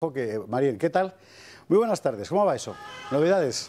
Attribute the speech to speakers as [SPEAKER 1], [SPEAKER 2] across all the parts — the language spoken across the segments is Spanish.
[SPEAKER 1] Que, Mariel, ¿qué tal? Muy buenas tardes, ¿cómo va eso? ¿Novedades?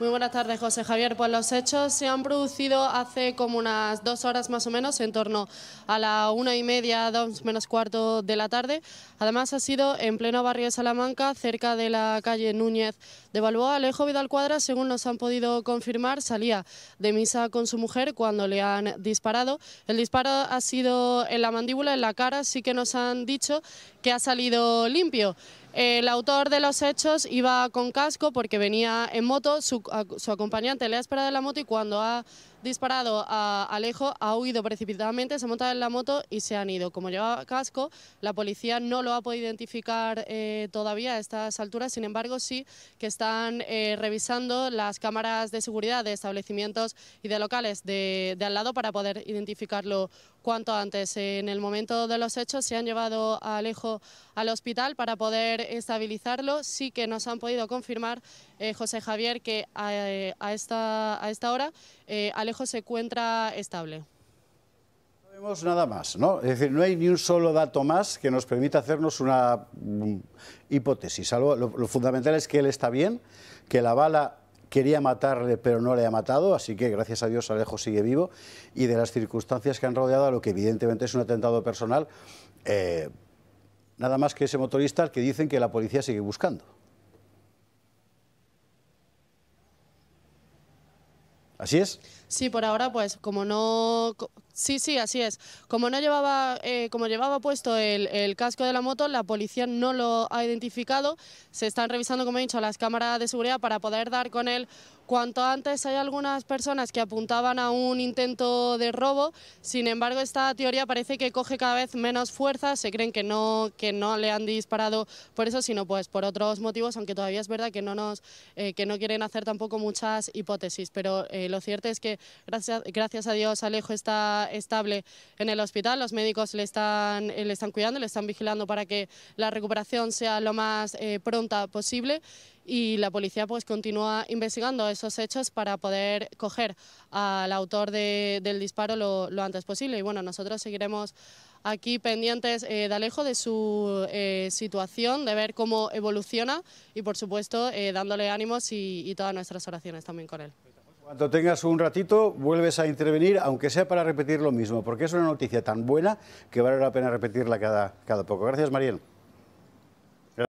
[SPEAKER 2] Muy buenas tardes, José Javier. Pues los hechos se han producido hace como unas dos horas más o menos, en torno a la una y media, dos menos cuarto de la tarde. Además, ha sido en pleno barrio de Salamanca, cerca de la calle Núñez de Balboa. Alejo Vidal Cuadra, según nos han podido confirmar, salía de misa con su mujer cuando le han disparado. El disparo ha sido en la mandíbula, en la cara, sí que nos han dicho que ha salido limpio. El autor de los hechos iba con casco porque venía en moto, su, acompañante le ha esperado la moto y cuando ha disparado a Alejo, ha huido precipitadamente, se ha montado en la moto y se han ido. Como lleva casco, la policía no lo ha podido identificar eh, todavía a estas alturas, sin embargo sí que están eh, revisando las cámaras de seguridad de establecimientos y de locales de, al lado para poder identificarlo cuanto antes. En el momento de los hechos se han llevado a Alejo al hospital para poder estabilizarlo. Sí que nos han podido confirmar, eh, José Javier, que a, esta, hora Alejo se encuentra estable.
[SPEAKER 1] No vemos nada más, ¿no? Es decir, no hay ni un solo dato más que nos permita hacernos una mm, hipótesis. lo, fundamental es que él está bien, que la bala quería matarle pero no le ha matado, así que gracias a Dios Alejo sigue vivo y de las circunstancias que han rodeado a lo que evidentemente es un atentado personal, eh, nada más que ese motorista al que dicen que la policía sigue buscando. ¿Así es?
[SPEAKER 2] Sí, por ahora, pues, como no... Sí, sí, así es. Como no llevaba, eh, como llevaba puesto el, el, casco de la moto, la policía no lo ha identificado. Se están revisando, como he dicho, las cámaras de seguridad para poder dar con él Cuanto antes hay algunas personas que apuntaban a un intento de robo, sin embargo esta teoría parece que coge cada vez menos fuerza, se creen que no, que no le han disparado por eso, sino pues por otros motivos, aunque todavía es verdad que no, nos, eh, que no quieren hacer tampoco muchas hipótesis, pero eh, lo cierto es que gracias, a Dios Alejo está estable en el hospital, los médicos le están, eh, le están cuidando, le están vigilando para que la recuperación sea lo más pronta posible y la policía pues continúa investigando esos hechos para poder coger al autor de, del disparo lo, antes posible. Y bueno, nosotros seguiremos aquí pendientes eh, de Alejo, de su eh, situación, de ver cómo evoluciona y por supuesto eh, dándole ánimos y, y todas nuestras oraciones también con él.
[SPEAKER 1] Cuando tengas un ratito, vuelves a intervenir, aunque sea para repetir lo mismo, porque es una noticia tan buena que vale la pena repetirla cada, cada poco. Gracias, Mariel.